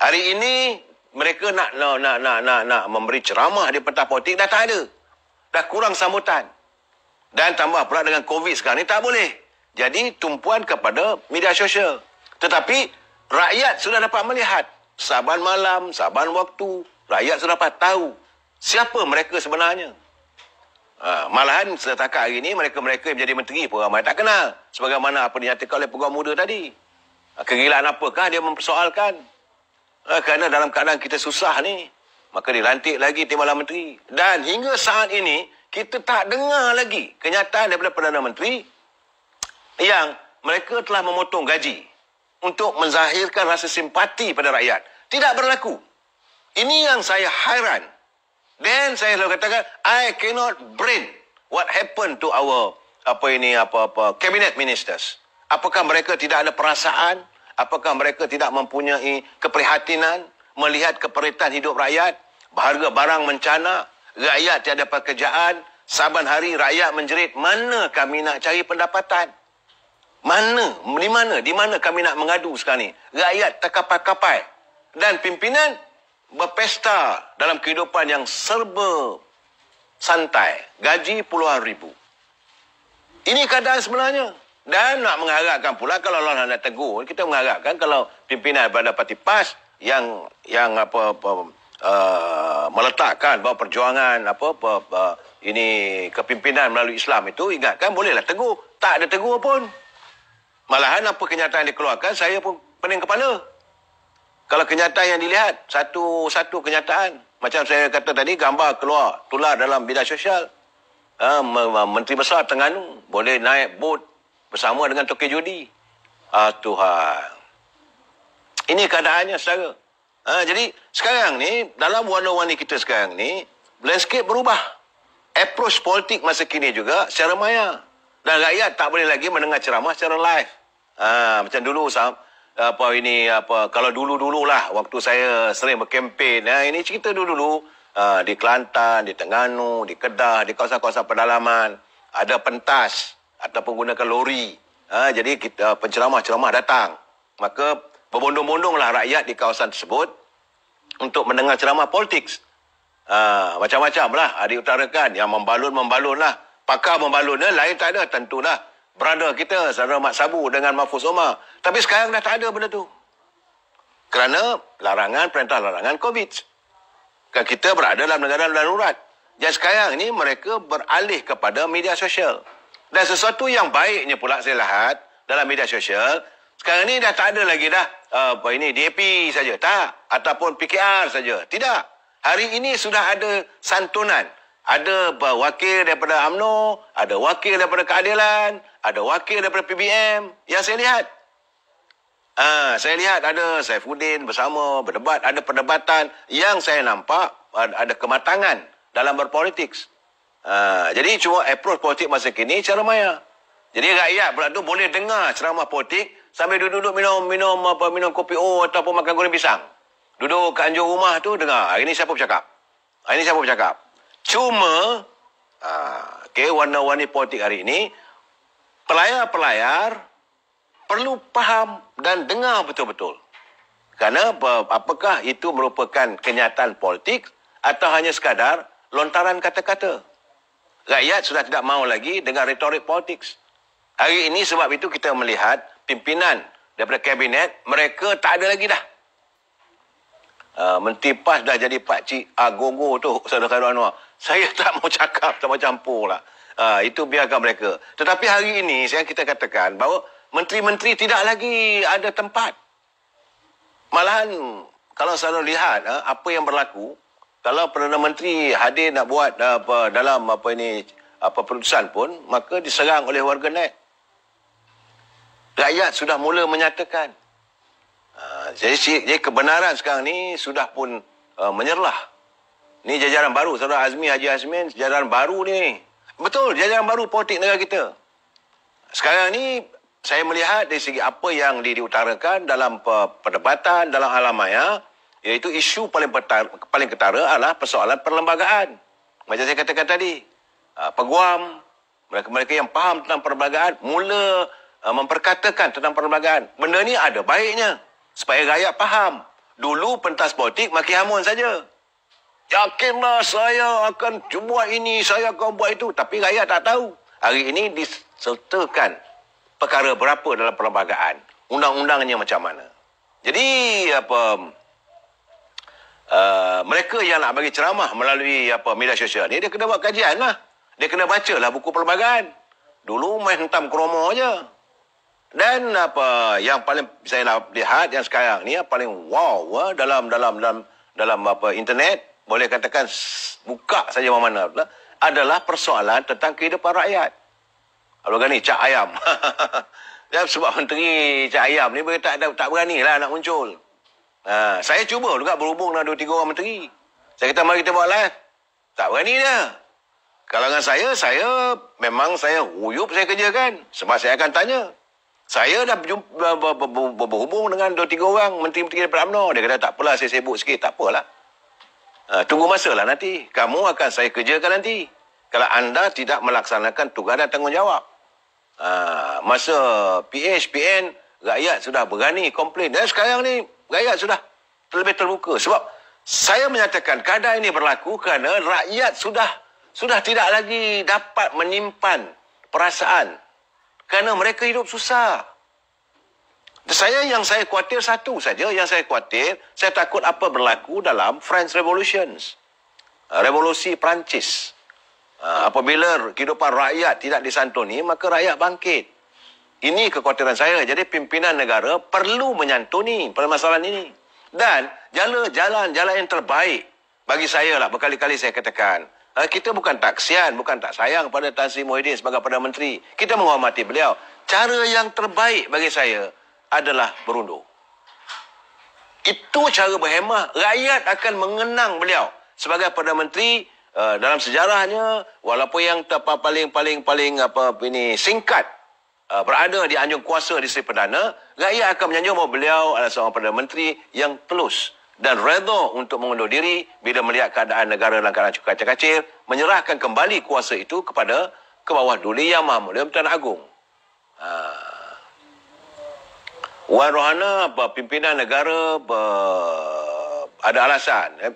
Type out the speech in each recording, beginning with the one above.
Hari ini mereka nak nak nak nak nak, nak memberi ceramah di pentas politik dah tak ada. Dah kurang sambutan. Dan tambah pula dengan COVID sekarang ni tak boleh. Jadi tumpuan kepada media sosial. Tetapi rakyat sudah dapat melihat saban malam, saban waktu, rakyat sudah dapat tahu siapa mereka sebenarnya. Ha, malahan setakat hari ini mereka-mereka yang menjadi menteri pun ramai tak kenal. Sebagaimana apa dinyatakan oleh peguam muda tadi. Ha, kegilaan apakah dia mempersoalkan Ha, kerana dalam keadaan kita susah ni, maka dilantik lagi Timbalan Menteri. Dan hingga saat ini, kita tak dengar lagi kenyataan daripada Perdana Menteri yang mereka telah memotong gaji untuk menzahirkan rasa simpati pada rakyat. Tidak berlaku. Ini yang saya hairan. Dan saya selalu katakan, I cannot brain what happened to our apa ini apa-apa cabinet ministers. Apakah mereka tidak ada perasaan? Apakah mereka tidak mempunyai keprihatinan melihat keperitan hidup rakyat? Harga barang mencana, rakyat tiada pekerjaan, saban hari rakyat menjerit, mana kami nak cari pendapatan? Mana, di mana, di mana kami nak mengadu sekarang ni? Rakyat terkapai-kapai dan pimpinan berpesta dalam kehidupan yang serba santai. Gaji puluhan ribu. Ini keadaan sebenarnya. Dan nak mengharapkan pula kalau Allah nak tegur, kita mengharapkan kalau pimpinan daripada parti PAS yang yang apa, apa uh, meletakkan bahawa perjuangan apa, apa, apa ini kepimpinan melalui Islam itu ingatkan bolehlah tegur. Tak ada tegur pun. Malahan apa kenyataan yang dikeluarkan, saya pun pening kepala. Kalau kenyataan yang dilihat, satu-satu kenyataan. Macam saya kata tadi, gambar keluar, tular dalam bidang sosial. Uh, Menteri Besar Tengganu boleh naik bot bersama dengan tokey judi. Ah Tuhan. Ini keadaannya saudara. Ha, jadi sekarang ni dalam warna-warni kita sekarang ni landscape berubah. Approach politik masa kini juga secara maya. Dan rakyat tak boleh lagi mendengar ceramah secara live. Ha, macam dulu sam, apa ini apa kalau dulu-dululah waktu saya sering berkempen ha, ini cerita dulu-dulu ha, di Kelantan, di Terengganu, di Kedah, di kawasan-kawasan pedalaman ada pentas ataupun gunakan lori. Ha, jadi kita penceramah-ceramah datang. Maka berbondong-bondonglah rakyat di kawasan tersebut untuk mendengar ceramah politik. Ha, macam-macam lah. Ada ha, utarakan yang membalun-membalun lah. Pakar membalun lah. Lain tak ada tentulah. Berada kita, saudara mak Sabu dengan Mahfuz Omar. Tapi sekarang dah tak ada benda tu. Kerana larangan, perintah larangan COVID. Kan kita berada dalam negara darurat. Dan sekarang ni mereka beralih kepada media sosial. Dan sesuatu yang baiknya pula saya lihat dalam media sosial, sekarang ni dah tak ada lagi dah eh, apa ini DAP saja tak ataupun PKR saja. Tidak. Hari ini sudah ada santunan. Ada wakil daripada AMNO, ada wakil daripada Keadilan, ada wakil daripada PBM. Yang saya lihat Ah, saya lihat ada Saifuddin bersama berdebat, ada perdebatan yang saya nampak ada kematangan dalam berpolitik. Ha, jadi cuma approach politik masa kini cara maya. Jadi rakyat pula tu boleh dengar ceramah politik sambil duduk-duduk minum minum apa minum kopi o ataupun makan goreng pisang. Duduk kat anjur rumah tu dengar. Hari ni siapa bercakap? Hari ni siapa bercakap? Cuma ha, okay, warna-warni politik hari ini pelayar-pelayar perlu faham dan dengar betul-betul. Kerana apakah itu merupakan kenyataan politik atau hanya sekadar lontaran kata-kata? rakyat sudah tidak mahu lagi dengan retorik politik. Hari ini sebab itu kita melihat pimpinan daripada kabinet, mereka tak ada lagi dah. Uh, Menteri PAS dah jadi pakcik agogo uh, tu, Saudara Khairul Anwar. Saya tak mau cakap, tak mau campur lah. Uh, itu biarkan mereka. Tetapi hari ini saya kita katakan bahawa menteri-menteri tidak lagi ada tempat. Malahan kalau saya lihat uh, apa yang berlaku, kalau perdana menteri hadir nak buat eh, apa dalam apa ini apa perutusan pun maka diserang oleh warga net rakyat sudah mula menyatakan ah, jadi, jadi kebenaran sekarang ni sudah pun uh, menyerlah ni jajaran baru saudara Azmi Haji Azmin jajaran baru ni betul jajaran baru politik negara kita sekarang ni saya melihat dari segi apa yang diutarakan dalam perdebatan dalam alam maya iaitu isu paling petara, paling ketara adalah persoalan perlembagaan. Macam saya katakan tadi, ah, peguam, mereka-mereka yang faham tentang perlembagaan mula ah, memperkatakan tentang perlembagaan. Benda ni ada baiknya supaya rakyat faham. Dulu pentas politik maki hamun saja. Yakinlah saya akan buat ini, saya akan buat itu. Tapi rakyat tak tahu. Hari ini disertakan perkara berapa dalam perlembagaan. Undang-undangnya macam mana. Jadi apa uh, mereka yang nak bagi ceramah melalui apa media sosial ni, dia kena buat kajian lah. Dia kena baca lah buku pelbagaian. Dulu main hentam kromo aja. Dan apa yang paling saya nak lihat yang sekarang ni paling wow ah, dalam dalam dalam dalam apa internet boleh katakan buka saja mana lah, adalah persoalan tentang kehidupan rakyat. Kalau gani cak ayam. Dan ya, sebab menteri cak ayam ni tak tak lah nak muncul. Ha, saya cuba juga berhubung dengan dua tiga orang menteri. Saya kata mari kita buat live. Tak berani dia. Kalau dengan saya, saya memang saya huyup saya kerja kan. Sebab saya akan tanya. Saya dah berhubung dengan dua tiga orang menteri-menteri daripada UMNO. Dia kata tak apalah saya sibuk sikit. Tak apalah. Ha, tunggu masa lah nanti. Kamu akan saya kerjakan nanti. Kalau anda tidak melaksanakan tugas dan tanggungjawab. Ha, masa PH, PN, rakyat sudah berani komplain. Dan sekarang ni rakyat sudah lebih terbuka sebab saya menyatakan kadar ini berlaku kerana rakyat sudah sudah tidak lagi dapat menyimpan perasaan kerana mereka hidup susah. Saya yang saya kuatir satu saja yang saya kuatir saya takut apa berlaku dalam French Revolutions. Ah, Revolusi Perancis. Ah, apabila kehidupan rakyat tidak disantuni, maka rakyat bangkit. Ini kekhawatiran saya. Jadi pimpinan negara perlu menyantuni permasalahan ini. Dan jalan-jalan jalan yang terbaik bagi saya lah berkali-kali saya katakan. Eh, kita bukan tak kesian, bukan tak sayang pada Tan Sri Muhyiddin sebagai Perdana Menteri. Kita menghormati beliau. Cara yang terbaik bagi saya adalah berundur. Itu cara berhemah. Rakyat akan mengenang beliau sebagai Perdana Menteri eh, dalam sejarahnya walaupun yang paling paling paling apa ini singkat Uh, berada di anjung kuasa di Seri Perdana, rakyat akan menyanjung bahawa beliau adalah seorang Perdana Menteri yang telus dan redha untuk mengundur diri bila melihat keadaan negara dalam keadaan cukup kacir menyerahkan kembali kuasa itu kepada kebawah Duli Yang Maha Mulia Pertuan Agong. Ha. Ah. Wan Rohana, pimpinan negara ada alasan. Eh?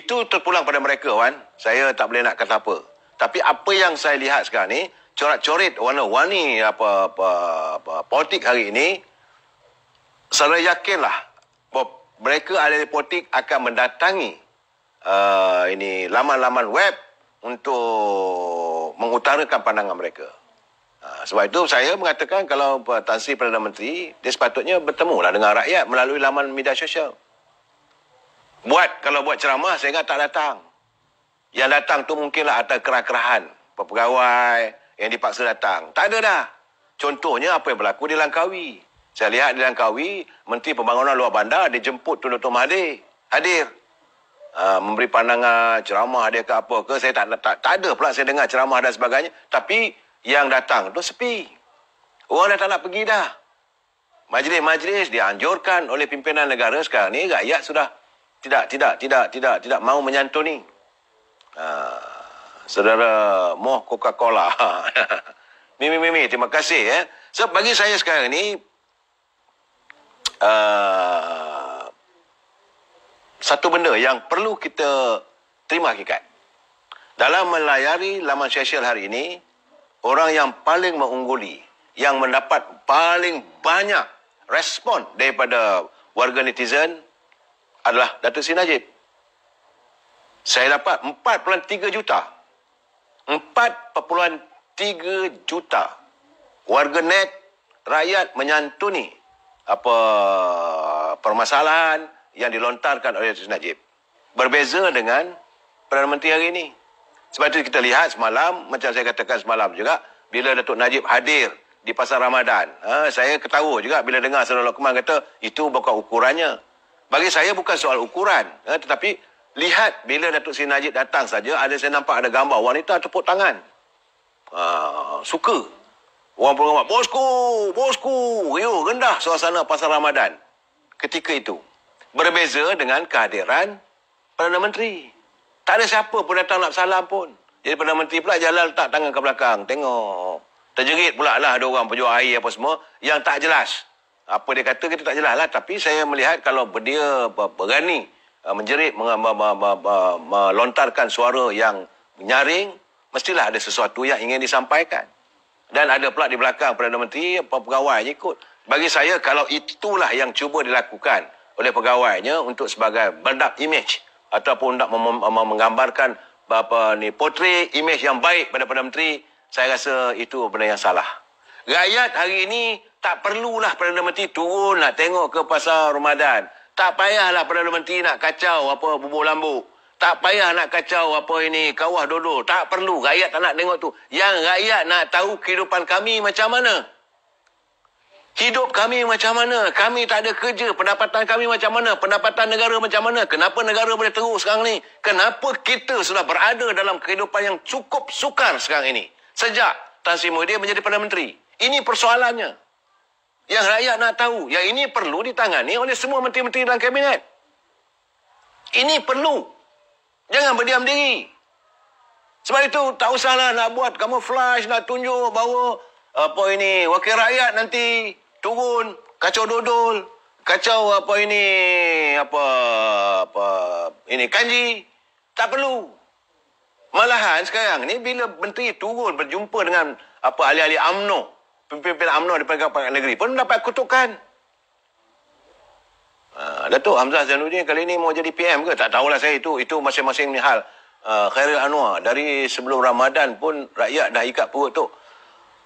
Itu terpulang pada mereka, Wan. Saya tak boleh nak kata apa. Tapi apa yang saya lihat sekarang ni, corak corit, warna-warni apa, apa, apa, politik hari ini, saya yakinlah mereka ahli politik akan mendatangi uh, ini laman-laman web untuk mengutarakan pandangan mereka. Uh, sebab itu saya mengatakan kalau uh, Tan Sri Perdana Menteri, dia sepatutnya bertemu lah dengan rakyat melalui laman media sosial. Buat, kalau buat ceramah, saya ingat tak datang. Yang datang tu mungkinlah ada kerah-kerahan. Pegawai, yang dipaksa datang. Tak ada dah. Contohnya apa yang berlaku di Langkawi. Saya lihat di Langkawi, Menteri Pembangunan Luar Bandar dia jemput Tuan Dr. Mahathir. Hadir. Uh, memberi pandangan ceramah dia ke apa ke. Saya tak, tak, tak ada pula saya dengar ceramah dan sebagainya. Tapi yang datang tu sepi. Orang dah tak nak pergi dah. Majlis-majlis dianjurkan oleh pimpinan negara sekarang ni rakyat sudah tidak, tidak, tidak, tidak, tidak, tidak mahu menyantuni. Uh, saudara Moh Coca-Cola. Mimi, Mimi, terima kasih. Eh. So, bagi saya sekarang ini, uh, ah, satu benda yang perlu kita terima hakikat. Dalam melayari laman sosial hari ini, orang yang paling mengungguli, yang mendapat paling banyak respon daripada warga netizen adalah Datuk Sin Saya dapat 4.3 juta 4.3 juta warga net rakyat menyantuni apa permasalahan yang dilontarkan oleh Tuan Najib. Berbeza dengan Perdana Menteri hari ini. Sebab itu kita lihat semalam, macam saya katakan semalam juga, bila Datuk Najib hadir di Pasar Ramadan, ha, saya ketawa juga bila dengar Saudara Lokman kata, itu bukan ukurannya. Bagi saya bukan soal ukuran, ha, tetapi Lihat bila Datuk Seri Najib datang saja, ada saya nampak ada gambar wanita tepuk tangan. Uh, suka. Orang pun ngamak, bosku, bosku. Yo, rendah suasana pasal Ramadan. Ketika itu. Berbeza dengan kehadiran Perdana Menteri. Tak ada siapa pun datang nak salam pun. Jadi Perdana Menteri pula jalan letak tangan ke belakang. Tengok. Terjerit pula lah ada orang penjual air apa semua yang tak jelas. Apa dia kata kita tak jelas lah. Tapi saya melihat kalau dia berani Uh, menjerit melontarkan suara yang menyaring mestilah ada sesuatu yang ingin disampaikan dan ada pula di belakang Perdana Menteri pegawai ikut bagi saya kalau itulah yang cuba dilakukan oleh pegawainya untuk sebagai berdak image ataupun nak menggambarkan apa ni potret image yang baik pada Perdana Menteri saya rasa itu benda yang salah rakyat hari ini tak perlulah Perdana Menteri turun nak tengok ke pasar Ramadan tak payahlah Perdana Menteri nak kacau apa bubur lambu. Tak payah nak kacau apa ini kawah dodol. Tak perlu. Rakyat tak nak tengok tu. Yang rakyat nak tahu kehidupan kami macam mana. Hidup kami macam mana? Kami tak ada kerja. Pendapatan kami macam mana? Pendapatan negara macam mana? Kenapa negara boleh teruk sekarang ni? Kenapa kita sudah berada dalam kehidupan yang cukup sukar sekarang ini? Sejak Tan Sri Muhyiddin menjadi Perdana Menteri. Ini persoalannya. Yang rakyat nak tahu, yang ini perlu ditangani oleh semua menteri-menteri dalam kabinet. Ini perlu. Jangan berdiam diri. Sebab itu, tak usahlah nak buat kamu flash, nak tunjuk bahawa apa ini, wakil rakyat nanti turun, kacau dodol, kacau apa ini, apa, apa, ini kanji. Tak perlu. Malahan sekarang ni bila menteri turun berjumpa dengan apa ahli-ahli UMNO, -ahli pimpin-pimpin UMNO di peringkat negeri pun dapat kutukan. Uh, Datuk Hamzah Zainuddin kali ini mau jadi PM ke? Tak tahulah saya itu. Itu masing-masing ni hal. Uh, Khairil Anwar. Dari sebelum Ramadan pun rakyat dah ikat perut tu.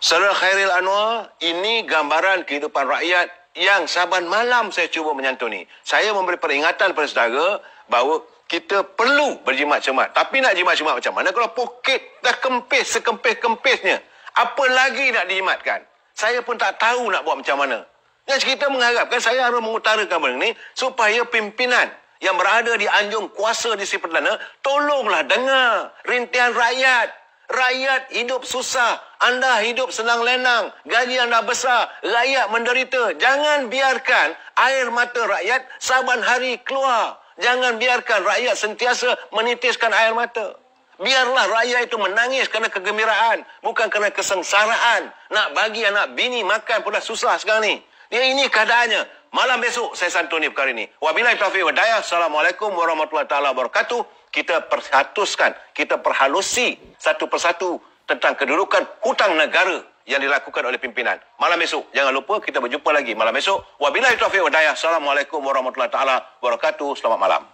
Saudara Khairil Anwar, ini gambaran kehidupan rakyat yang saban malam saya cuba menyantuni. Saya memberi peringatan kepada saudara bahawa kita perlu berjimat cermat. Tapi nak jimat cermat macam mana? Kalau poket dah kempis sekempis-kempisnya, apa lagi nak dijimatkan? saya pun tak tahu nak buat macam mana. Dan kita mengharapkan saya harus mengutarakan benda ini supaya pimpinan yang berada di anjung kuasa di Sri Perdana tolonglah dengar rintian rakyat. Rakyat hidup susah, anda hidup senang lenang, gaji anda besar, rakyat menderita. Jangan biarkan air mata rakyat saban hari keluar. Jangan biarkan rakyat sentiasa menitiskan air mata. Biarlah rakyat itu menangis kerana kegembiraan. Bukan kerana kesengsaraan. Nak bagi anak bini makan pun dah susah sekarang ni. Dia ini keadaannya. Malam besok saya santuni perkara ini. Wabillahi taufiq wa daya. Assalamualaikum warahmatullahi taala wabarakatuh. Kita persatuskan, kita perhalusi satu persatu tentang kedudukan hutang negara yang dilakukan oleh pimpinan. Malam esok, jangan lupa kita berjumpa lagi malam esok. Wabillahi taufiq wa daya. Assalamualaikum warahmatullahi taala wabarakatuh. Selamat malam.